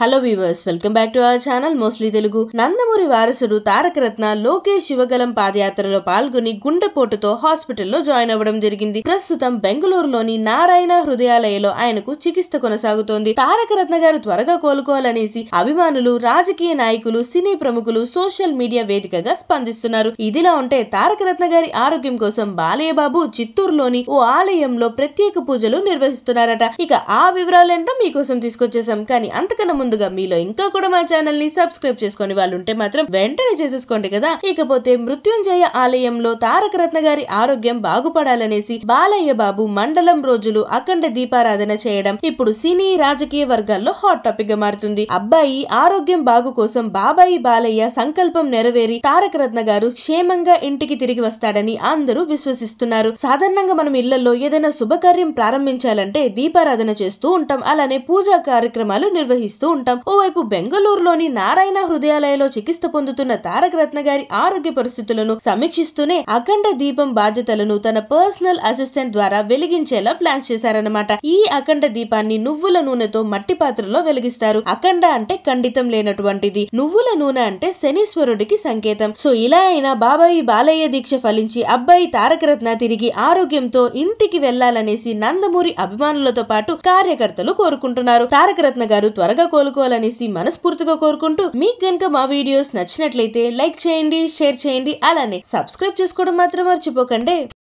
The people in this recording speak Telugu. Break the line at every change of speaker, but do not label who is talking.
hello viewers welcome back to our channel mostly Telugu Nandamuri వారసుడు తారకరత్న లోకేష్ శివగలం పాదయాత్రలో పాల్గొని గుండెపోటుతో హాస్పిటల్లో జాయిన్ అవ్వడం జరిగింది ప్రస్తుతం బెంగళూరులోని నారాయణ హృదయాలయలో ఆయనకు చికిత్స కొనసాగుతోంది తారక రత్న గారు త్వరగా కోలుకోవాలనేసి అభిమానులు రాజకీయ నాయకులు సినీ ప్రముఖులు సోషల్ మీడియా వేదికగా స్పందిస్తున్నారు ఇదిలా ఉంటే తారక రత్న గారి ఆరోగ్యం కోసం బాలయ్యబాబు చిత్తూరులోని ఓ ఆలయంలో ప్రత్యేక పూజలు నిర్వహిస్తున్నారట ఇక ఆ వివరాలేంటో మీకోసం తీసుకొచ్చేసాం కానీ అంతకన్నా ముందుగా మీలో ఇంకా కూడా మా ఛానల్ ని సబ్స్క్రైబ్ చేసుకుని వాళ్ళు ఉంటే మాత్రం వెంటనే చేసేసుకోండి కదా ఇకపోతే మృత్యుంజయ ఆలయంలో తారకరత్న గారి ఆరోగ్యం బాగుపడాలనేసి బాలయ్య బాబు మండలం రోజులు అఖండ దీపారాధన చేయడం ఇప్పుడు సినీ రాజకీయ వర్గాల్లో హాట్ టాపిక్ గా మారుతుంది అబ్బాయి ఆరోగ్యం బాగు కోసం బాబాయి బాలయ్య సంకల్పం నెరవేరి తారకరత్న గారు క్షేమంగా ఇంటికి తిరిగి వస్తాడని అందరూ విశ్వసిస్తున్నారు సాధారణంగా మనం ఇళ్లలో ఏదైనా శుభకార్యం ప్రారంభించాలంటే దీపారాధన చేస్తూ ఉంటాం అలానే పూజా కార్యక్రమాలు నిర్వహిస్తూ ఉంటాం ఓవైపు బెంగళూరులోని నారాయణ హృదయాలయలో చికిత్స పొందుతున్న తారక రత్న గారి ఆరోగ్య పరిస్థితులను సమీక్షిస్తూనే అఖండ దీపం బాధ్యతలను తన పర్సనల్ అసిస్టెంట్ ద్వారా వెలిగించేలా ప్లాన్ చేశారనమాట ఈ అఖండ దీపాన్ని నువ్వుల నూనెతో మట్టి పాత్రలో వెలిగిస్తారు అఖండ అంటే ఖండితం లేనటువంటిది నువ్వుల నూనె అంటే శనీశ్వరుడికి సంకేతం సో ఇలా అయినా బాబాయి బాలయ్య దీక్ష ఫలించి అబ్బాయి తారకరత్న తిరిగి ఆరోగ్యంతో ఇంటికి వెళ్లాలనేసి నందమూరి అభిమానులతో పాటు కార్యకర్తలు కోరుకుంటున్నారు తారక రత్న గారు త్వరగా కోలుకోవాలనేసి మనస్ఫూర్తిగా కోరుకుంటూ మీకు గనక మా వీడియోస్ నచ్చినట్లయితే లైక్ చేయండి షేర్ చేయండి అలానే సబ్స్క్రైబ్ చేసుకోవడం మాత్రం మర్చిపోకండి